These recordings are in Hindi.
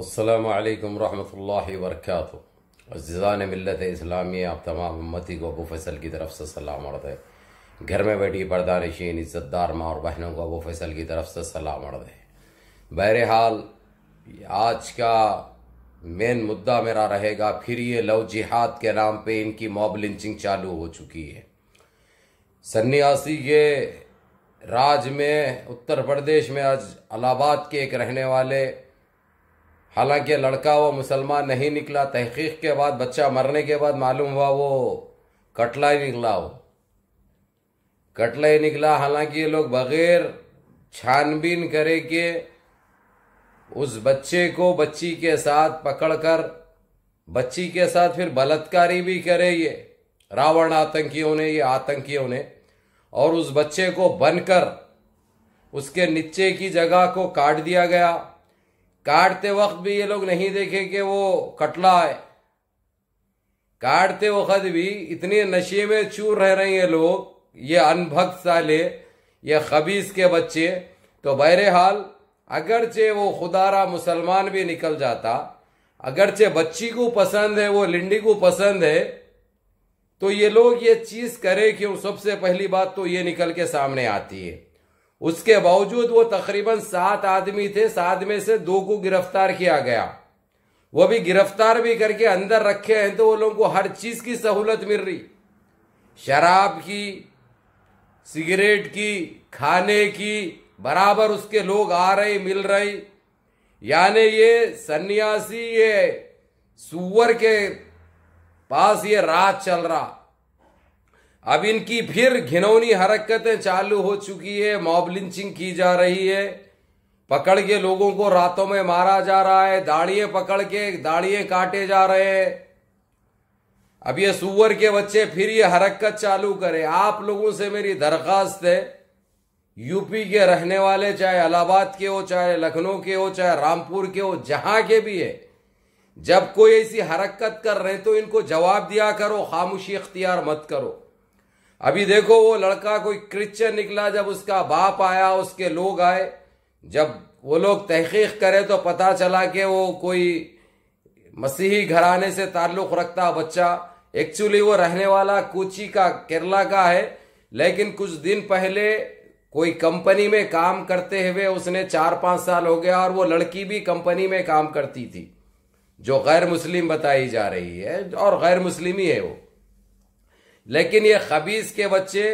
अल्लाम वरहि वर्क अज़ान मिलत इस्लामी आप तमाम उम्मती को अबू फैसल की तरफ से सलाम अर्द है घर में बैठी पर्दा नशीन इज़्ज़तदार माँ और बहनों को अबू फैसल की तरफ से सलाम अर्द है बहरहाल आज का मेन मुद्दा मेरा रहेगा फिर ये लव जिहाद के नाम पर इनकी मॉब लिंचिंग चालू हो चुकी है सन्यासी के राज में उत्तर प्रदेश में आज इलाहाबाद के एक रहने वाले हालांकि लड़का वो मुसलमान नहीं निकला तहकीक के बाद बच्चा मरने के बाद मालूम हुआ वो कटला ही निकला वो कटला ही निकला हालांकि ये लोग बगैर छानबीन करे के उस बच्चे को बच्ची के साथ पकड़कर बच्ची के साथ फिर बलात्कारी भी करे ये रावण आतंकियों ने ये आतंकियों ने और उस बच्चे को बनकर उसके नीचे की जगह को काट दिया गया काटते वक्त भी ये लोग नहीं देखे कि वो कटला है काटते वक्त भी इतने नशे में चूर रह रहे हैं लोग ये अनभक्त साले ये खबीस के बच्चे तो बहरहाल अगरचे वो खुदारा मुसलमान भी निकल जाता अगरचे बच्ची को पसंद है वो लिंडी को पसंद है तो ये लोग ये चीज करे क्यों सबसे पहली बात तो ये निकल के सामने आती है उसके बावजूद वो तकरीबन सात आदमी थे सात में से दो को गिरफ्तार किया गया वो भी गिरफ्तार भी करके अंदर रखे हैं तो वो लोगों को हर चीज की सहूलत मिल रही शराब की सिगरेट की खाने की बराबर उसके लोग आ रहे मिल रहे यानी ये सन्यासी ये सुअर के पास ये रात चल रहा अब इनकी फिर घिनौनी हरकतें चालू हो चुकी है मॉब लिंचिंग की जा रही है पकड़ के लोगों को रातों में मारा जा रहा है दाड़िए पकड़ के दाड़िए काटे जा रहे हैं अब ये सुअर के बच्चे फिर ये हरकत चालू करें आप लोगों से मेरी दरख्वास्त है यूपी के रहने वाले चाहे इलाहाबाद के हो चाहे लखनऊ के हो चाहे रामपुर के हो जहां के भी है जब कोई ऐसी हरकत कर रहे तो इनको जवाब दिया करो खामोशी इख्तियार मत करो अभी देखो वो लड़का कोई क्रिश्चियन निकला जब उसका बाप आया उसके लोग आए जब वो लोग तहकीक करे तो पता चला कि वो कोई मसीही घराने से ताल्लुक़ रखता बच्चा एक्चुअली वो रहने वाला कोची का केरला का है लेकिन कुछ दिन पहले कोई कंपनी में काम करते हुए उसने चार पांच साल हो गया और वो लड़की भी कंपनी में काम करती थी जो गैर मुस्लिम बताई जा रही है और गैर मुस्लिम ही है वो लेकिन ये खबीज के बच्चे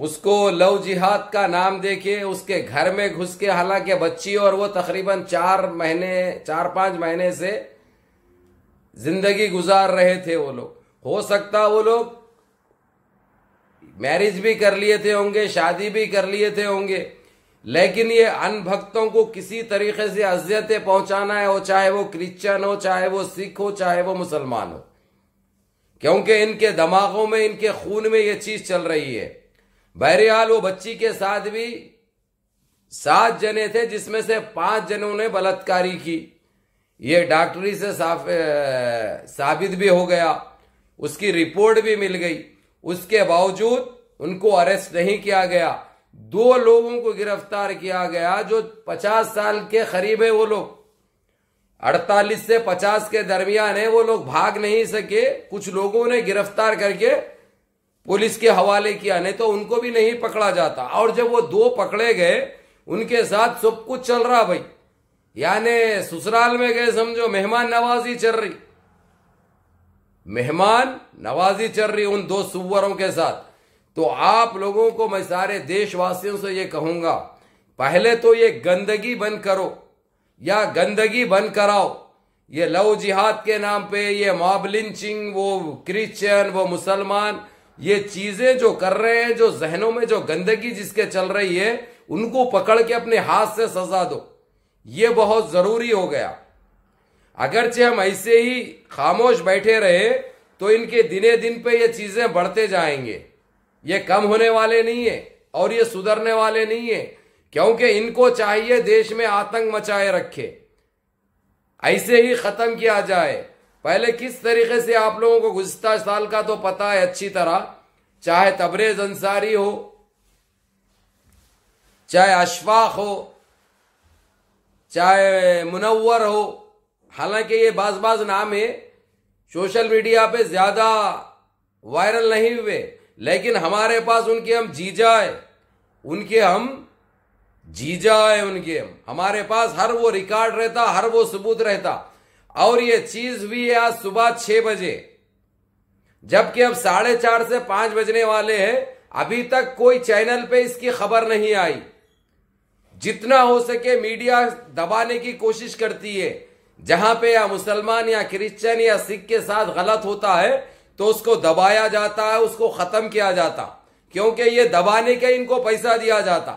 उसको लव जिहाद का नाम देके उसके घर में घुस के हालांकि बच्ची और वो तकरीबन चार महीने चार पांच महीने से जिंदगी गुजार रहे थे वो लोग हो सकता वो लोग मैरिज भी कर लिए थे होंगे शादी भी कर लिए थे होंगे लेकिन ये अनभक्तों को किसी तरीके से अजियतें पहुंचाना है वो चाहे वो क्रिश्चियन हो चाहे वो सिख हो चाहे वो मुसलमान हो क्योंकि इनके दिमागों में इनके खून में यह चीज चल रही है बहरहाल वो बच्ची के साथ भी सात जने थे जिसमें से पांच जनों ने बलात्कारी की यह डॉक्टरी से साबित भी हो गया उसकी रिपोर्ट भी मिल गई उसके बावजूद उनको अरेस्ट नहीं किया गया दो लोगों को गिरफ्तार किया गया जो पचास साल के करीब है वो लोग 48 से 50 के दरमियान है वो लोग भाग नहीं सके कुछ लोगों ने गिरफ्तार करके पुलिस के हवाले किया नहीं तो उनको भी नहीं पकड़ा जाता और जब वो दो पकड़े गए उनके साथ सब कुछ चल रहा भाई यानी ससुराल में गए समझो मेहमान नवाजी चल रही मेहमान नवाजी चल रही उन दो सुवरों के साथ तो आप लोगों को मैं सारे देशवासियों से ये कहूंगा पहले तो ये गंदगी बंद करो या गंदगी बंद कराओ ये लव जिहाद के नाम पे ये मॉब लिंचिंग वो क्रिश्चियन वो मुसलमान ये चीजें जो कर रहे हैं जो जहनों में जो गंदगी जिसके चल रही है उनको पकड़ के अपने हाथ से सजा दो ये बहुत जरूरी हो गया अगरचे हम ऐसे ही खामोश बैठे रहे तो इनके दिने दिन पे ये चीजें बढ़ते जाएंगे ये कम होने वाले नहीं है और ये सुधरने वाले नहीं है क्योंकि इनको चाहिए देश में आतंक मचाए रखे ऐसे ही खत्म किया जाए पहले किस तरीके से आप लोगों को गुजश्ता साल का तो पता है अच्छी तरह चाहे तबरेज अंसारी हो चाहे अशफाक हो चाहे मुनवर हो हालांकि ये बाज बाज नाम है सोशल मीडिया पे ज्यादा वायरल नहीं हुए लेकिन हमारे पास उनके हम जीजा है उनके हम जीजा है उनके हमारे पास हर वो रिकॉर्ड रहता हर वो सबूत रहता और ये चीज भी है आज सुबह छह बजे जबकि अब साढ़े चार से पांच बजने वाले हैं अभी तक कोई चैनल पे इसकी खबर नहीं आई जितना हो सके मीडिया दबाने की कोशिश करती है जहां पे या मुसलमान या क्रिश्चियन या सिख के साथ गलत होता है तो उसको दबाया जाता है उसको खत्म किया जाता क्योंकि ये दबाने के इनको पैसा दिया जाता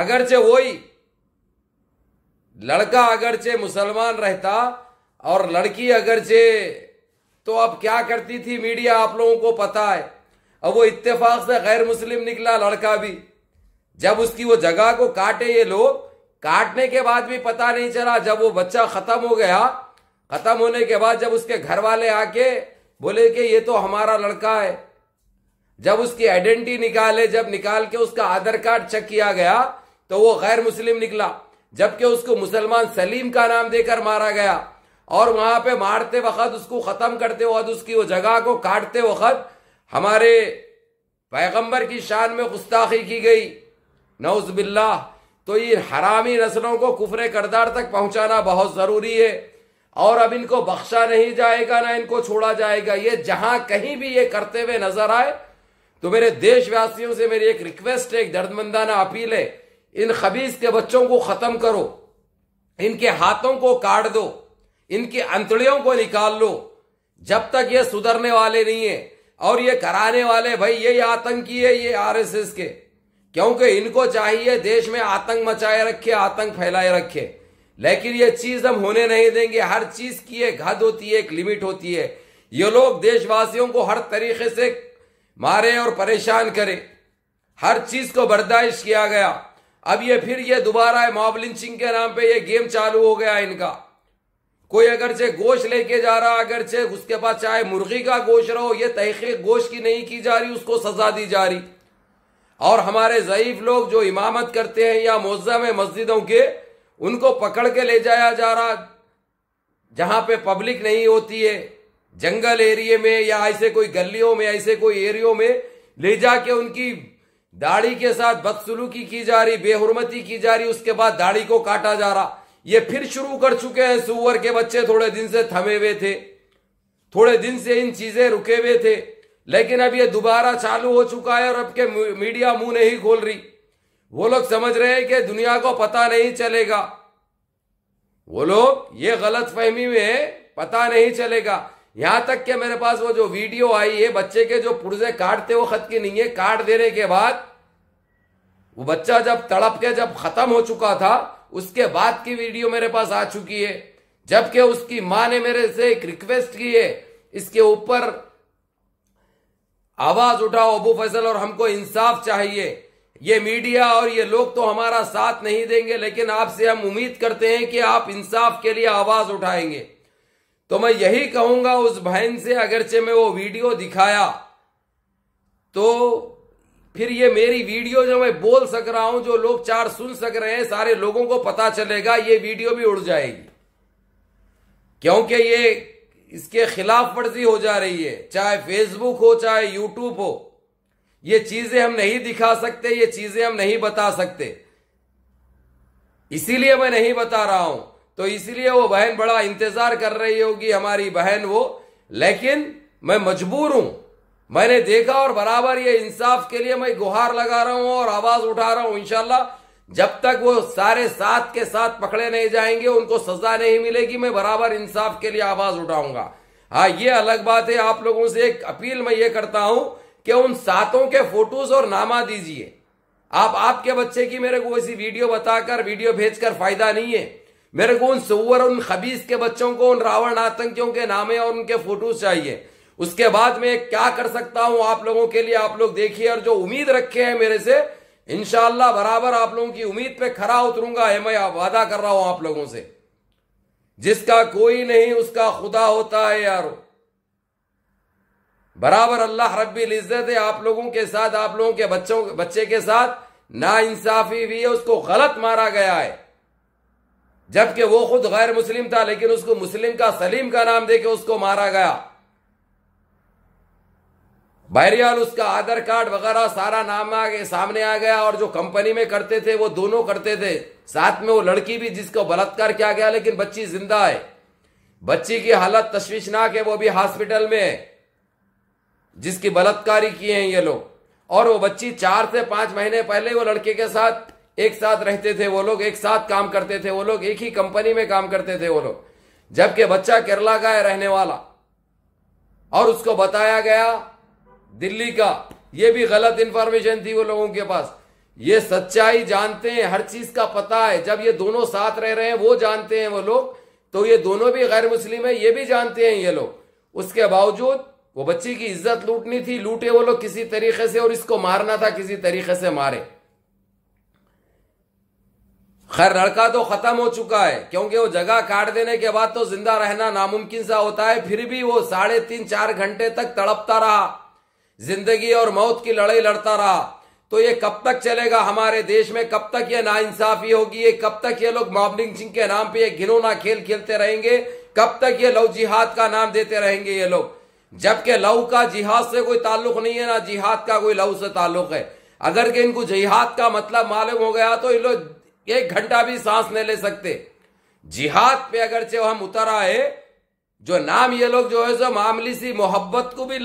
अगरचे वही लड़का अगरचे मुसलमान रहता और लड़की अगरचे तो अब क्या करती थी मीडिया आप लोगों को पता है अब वो इत्तेफाक से गैर मुस्लिम निकला लड़का भी जब उसकी वो जगह को काटे ये लोग काटने के बाद भी पता नहीं चला जब वो बच्चा खत्म हो गया खत्म होने के बाद जब उसके घर वाले आके बोले कि ये तो हमारा लड़का है जब उसकी आइडेंटिटी निकाले जब निकाल के उसका आधार कार्ड चेक किया गया तो वो गैर मुस्लिम निकला जबकि उसको मुसलमान सलीम का नाम देकर मारा गया और वहां पे मारते वक्त उसको खत्म करते वक्त उसकी वो जगह को काटते वक्त हमारे पैगंबर की शान में गुस्ताखी की गई नौज बिल्ला तो ये हरामी नस्लों को कुफरे करदार तक पहुंचाना बहुत जरूरी है और अब इनको बख्शा नहीं जाएगा ना इनको छोड़ा जाएगा ये जहां कहीं भी ये करते हुए नजर आए तो मेरे देशवासियों से मेरी एक रिक्वेस्ट है एक दर्दमंदाना अपील है इन खबीज के बच्चों को खत्म करो इनके हाथों को काट दो इनके अंतड़ियों को निकाल लो जब तक ये सुधरने वाले नहीं है और ये कराने वाले भाई ये आतंकी है ये आरएसएस के क्योंकि इनको चाहिए देश में आतंक मचाए रखे आतंक फैलाए रखे लेकिन ये चीज हम होने नहीं देंगे हर चीज की एक हद होती है एक लिमिट होती है ये लोग देशवासियों को हर तरीके से मारे और परेशान करे हर चीज को बर्दाइश किया गया अब ये फिर ये दोबारा मॉब लिंचिंग के नाम पे ये गेम चालू हो गया इनका कोई अगर से गोश्त लेके जा रहा अगर से उसके पास चाहे मुर्गी का गोश रहो ये तहकीक गोश की नहीं की जा रही उसको सजा दी जा रही और हमारे ज़यीफ लोग जो इमामत करते हैं या है मस्जिदों के उनको पकड़ के ले जाया जा रहा जहां पे पब्लिक नहीं होती है जंगल एरिए में या ऐसे कोई गलियों में ऐसे कोई एरियो में ले जाके उनकी दाढ़ी के साथ बदसलूकी की जा रही बेहरमती की जा रही उसके बाद दाढ़ी को काटा जा रहा ये फिर शुरू कर चुके हैं सुअर के बच्चे थोड़े दिन से थमे हुए थे थोड़े दिन से इन चीजें रुके हुए थे लेकिन अब ये दोबारा चालू हो चुका है और अब के मीडिया मुंह नहीं खोल रही वो लोग समझ रहे हैं कि दुनिया को पता नहीं चलेगा वो लोग ये गलत फहमी में पता नहीं चलेगा यहां तक कि मेरे पास वो जो वीडियो आई है बच्चे के जो पुर्जे काटते वो खत की नहीं है काट देने के बाद वो बच्चा जब तड़प के जब खत्म हो चुका था उसके बाद की वीडियो मेरे पास आ चुकी है जबकि उसकी मां ने मेरे से एक रिक्वेस्ट की है इसके ऊपर आवाज उठाओ अबू फैसल और हमको इंसाफ चाहिए ये मीडिया और ये लोग तो हमारा साथ नहीं देंगे लेकिन आपसे हम उम्मीद करते हैं कि आप इंसाफ के लिए आवाज उठाएंगे तो मैं यही कहूंगा उस बहन से अगरचे मैं वो वीडियो दिखाया तो फिर ये मेरी वीडियो जो मैं बोल सक रहा हूं जो लोग चार सुन सक रहे हैं सारे लोगों को पता चलेगा ये वीडियो भी उड़ जाएगी क्योंकि ये इसके खिलाफ वर्जी हो जा रही है चाहे फेसबुक हो चाहे यूट्यूब हो ये चीजें हम नहीं दिखा सकते ये चीजें हम नहीं बता सकते इसीलिए मैं नहीं बता रहा हूं तो इसलिए वो बहन बड़ा इंतजार कर रही होगी हमारी बहन वो लेकिन मैं मजबूर हूं मैंने देखा और बराबर ये इंसाफ के लिए मैं गुहार लगा रहा हूं और आवाज उठा रहा हूं इनशाला जब तक वो सारे साथ के साथ पकड़े नहीं जाएंगे उनको सजा नहीं मिलेगी मैं बराबर इंसाफ के लिए आवाज उठाऊंगा हाँ ये अलग बात है आप लोगों से एक अपील मैं ये करता हूं कि उन सातों के फोटोज और नामा दीजिए आप आपके बच्चे की मेरे को ऐसी वीडियो बताकर वीडियो भेजकर फायदा नहीं है मेरे को उन सुअर उन खबीस के बच्चों को उन रावण आतंकियों के नामे और उनके फोटोज चाहिए उसके बाद मैं क्या कर सकता हूं आप लोगों के लिए आप लोग देखिए और जो उम्मीद रखे हैं मेरे से इनशाला बराबर आप लोगों की उम्मीद पे खरा उतरूंगा है मैं वादा कर रहा हूं आप लोगों से जिसका कोई नहीं उसका खुदा होता है यार बराबर अल्लाह रबी इज्जत है आप लोगों के साथ आप लोगों के बच्चों बच्चे के साथ ना इंसाफी हुई है उसको गलत मारा गया है जबकि वो खुद गैर मुस्लिम था लेकिन उसको मुस्लिम का सलीम का नाम देके उसको मारा गया बहरियाल उसका आधार कार्ड वगैरह सारा नाम आगे सामने आ गया और जो कंपनी में करते थे वो दोनों करते थे साथ में वो लड़की भी जिसको बलात्कार किया गया लेकिन बच्ची जिंदा है बच्ची की हालत तश्वीशनाक है वो भी हॉस्पिटल में है जिसकी बलात्कारी किए हैं ये लोग और वो बच्ची चार से पांच महीने पहले वो लड़के के साथ एक साथ रहते थे वो लोग एक साथ काम करते थे वो लोग एक ही कंपनी में काम करते थे वो लोग जबकि बच्चा केरला का है रहने वाला और उसको बताया गया दिल्ली का ये भी गलत इंफॉर्मेशन थी वो लोगों के पास ये सच्चाई जानते हैं हर चीज का पता है जब ये दोनों साथ रह रहे हैं वो जानते हैं वो लोग तो ये दोनों भी गैर मुस्लिम है ये भी जानते हैं ये लोग उसके बावजूद वो बच्ची की इज्जत लूटनी थी लूटे वो लोग किसी तरीके से और इसको मारना था किसी तरीके से मारे खैर लड़का तो खत्म हो चुका है क्योंकि वो जगह काट देने के बाद तो जिंदा रहना नामुमकिन सा होता है फिर भी वो साढ़े तीन चार घंटे तक तड़पता रहा जिंदगी और मौत की लड़ाई लड़ता रहा तो ये कब तक चलेगा हमारे देश में कब तक ये ना इंसाफी होगी ये कब तक ये लोग मॉबलिंग सिंह के नाम पर ये घिनौना खेल खेलते रहेंगे कब तक ये लव जिहाद का नाम देते रहेंगे ये लोग जबकि लव का जिहाद से कोई ताल्लुक नहीं है ना जिहाद का कोई लव से ताल्लुक है अगर के इनको जिहाद का मतलब मालूम हो गया तो ये लोग एक घंटा भी सांस नहीं ले सकते जिहाद पे अगर चे हम उतर आए जो नाम ये लोग जो है सो मामली सी मोहब्बत को भी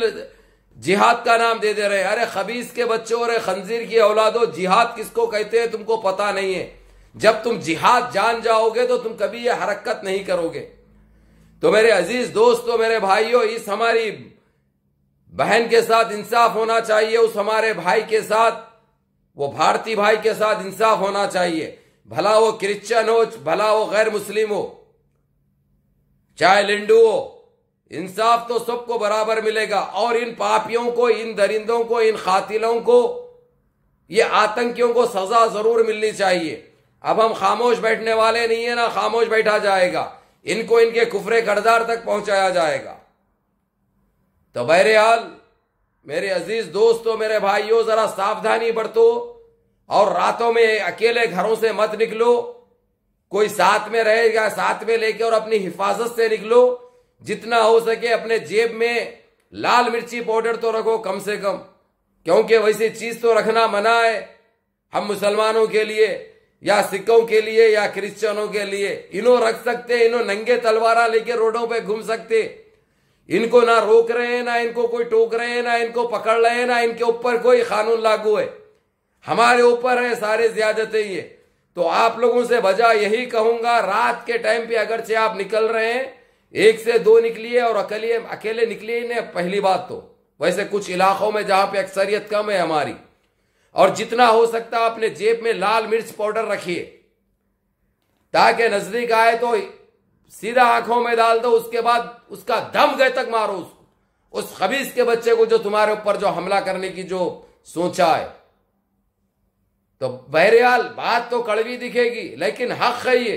जिहाद का नाम दे दे रहे अरे खबीस के बच्चों अरे खंजीर की औलादो जिहाद किसको कहते हैं तुमको पता नहीं है जब तुम जिहाद जान जाओगे तो तुम कभी ये हरकत नहीं करोगे तो मेरे अजीज दोस्तों तो मेरे भाइयों इस हमारी बहन के साथ इंसाफ होना चाहिए उस हमारे भाई के साथ वो भारतीय भाई के साथ इंसाफ होना चाहिए भला वो क्रिश्चन हो भला वो गैर मुस्लिम हो चाहे लिंडू हो इंसाफ तो सबको बराबर मिलेगा और इन पापियों को इन दरिंदों को इन खातिलों को ये आतंकियों को सजा जरूर मिलनी चाहिए अब हम खामोश बैठने वाले नहीं है ना खामोश बैठा जाएगा इनको इनके कुफरे करदार तक पहुंचाया जाएगा तो बहरहाल मेरे अजीज दोस्तों मेरे भाइयों जरा सावधानी बरतो और रातों में अकेले घरों से मत निकलो कोई साथ में रहेगा साथ में लेके और अपनी हिफाजत से निकलो जितना हो सके अपने जेब में लाल मिर्ची पाउडर तो रखो कम से कम क्योंकि वैसी चीज तो रखना मना है हम मुसलमानों के लिए या सिखों के लिए या क्रिश्चियनों के लिए इन्हों रख सकते इन्हो नंगे तलवारा लेके रोडों पे घूम सकते इनको ना रोक रहे हैं ना इनको कोई टोक रहे हैं ना इनको पकड़ रहे हैं ना इनके ऊपर कोई कानून लागू है हमारे ऊपर है सारे ज्यादतें ये तो आप लोगों से बजा यही कहूंगा रात के टाइम पे अगर से आप निकल रहे हैं एक से दो निकलिए और अकेले अकेले निकलिए ही नहीं पहली बात तो वैसे कुछ इलाकों में जहां पे अक्सरियत कम है हमारी और जितना हो सकता अपने जेब में लाल मिर्च पाउडर रखिए ताकि नजदीक आए तो सीधा आंखों में डाल दो उसके बाद उसका दम गए तक मारो उसको उस खबीज के बच्चे को जो तुम्हारे ऊपर जो हमला करने की जो सोचा है तो बहरहाल बात तो कड़वी दिखेगी लेकिन हक है ये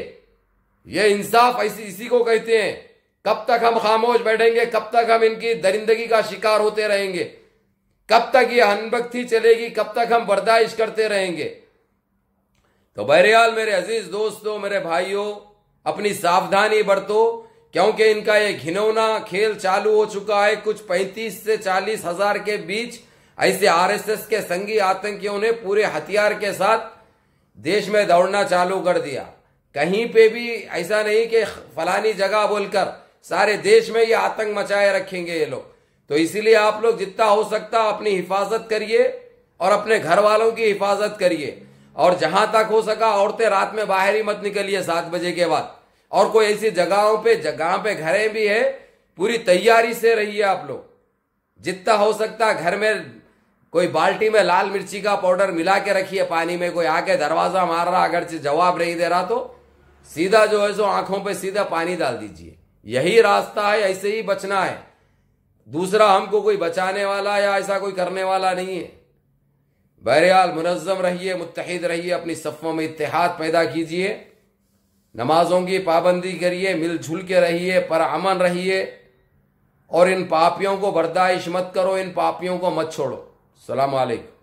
ये इंसाफ ऐसी इसी को कहते हैं कब तक हम खामोश बैठेंगे कब तक हम इनकी दरिंदगी का शिकार होते रहेंगे कब तक ये अनबक्ति चलेगी कब तक हम बर्दाइश करते रहेंगे तो बहरहाल मेरे अजीज दोस्तों मेरे भाइयों अपनी सावधानी बरतो क्योंकि इनका ये घिनौना खेल चालू हो चुका है कुछ पैंतीस से चालीस हजार के बीच ऐसे आरएसएस के संगी आतंकियों ने पूरे हथियार के साथ देश में दौड़ना चालू कर दिया कहीं पे भी ऐसा नहीं कि फलानी जगह बोलकर सारे देश में ये आतंक मचाए रखेंगे ये लोग तो इसीलिए आप लोग जितना हो सकता अपनी हिफाजत करिए और अपने घर वालों की हिफाजत करिए और जहां तक हो सका औरतें रात में बाहर ही मत निकलिए सात बजे के बाद और कोई ऐसी जगहों पे जगह पे घरें भी है पूरी तैयारी से रहिए आप लोग जितना हो सकता घर में कोई बाल्टी में लाल मिर्ची का पाउडर मिला के रखिए पानी में कोई आके दरवाजा मार रहा अगर जवाब नहीं दे रहा तो सीधा जो है सो आंखों पे सीधा पानी डाल दीजिए यही रास्ता है ऐसे ही बचना है दूसरा हमको कोई बचाने वाला या ऐसा कोई करने वाला नहीं है बहरहाल मुनज़म रहिए मुतहद रहिए अपनी सफ़ों में इतिहाद पैदा कीजिए नमाजों की पाबंदी करिए मिलजुल के रहिए पर अमन रहिए और इन पापियों को बर्दाइश मत करो इन पापियों को मत छोड़ो السلام عليكم